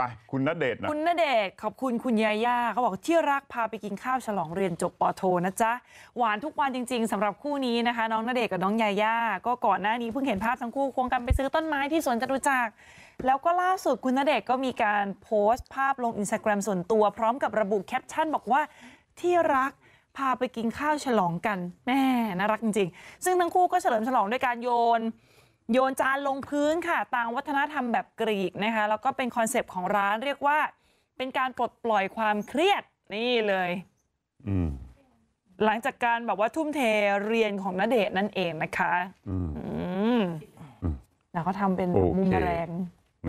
ไปคุณณเดชน์นะคุณณเดชน์ขอบคุณ คุณยาย่าเขาบอกที่รักพาไปกินข้าวฉลองเรียนจบปอโทนะจ๊ะ หวานทุกวันจริงๆสำหรับคู่นี้นะคะ น้องณเดชน์กับน้องยาย่า ก็ก่อนหน้านี้เพิ่งเห็นภาพทั้งคู่ควงกันไปซื้อต้นไม้ที่สวนจตุจักรแล้วก็ล่าสุดคุณณเดชน์ก็มีการโพสต์ ภาพลงอินสตาแกรมส่วนตัว พร้อมกับระบุแคปชั่นบอกว่า ที่รักพาไปกินข้าวฉลองกันแม่น่ารักจริงๆ ซึ่งทั้งคู่ก็เฉลิมฉลองด้วยการโยนโยนจานลงพื้นค่ะ ตามวัฒนธรรมแบบกรีกนะคะ แล้วก็เป็นคอนเซปต์ของร้านเรียกว่า เป็นการปลดปล่อยความเครียด นี่เลย หลังจากการแบบว่าทุ่มเทเรียนของณเดชนั่นเองนะคะแล้วก็ทำเป็นมุมแรง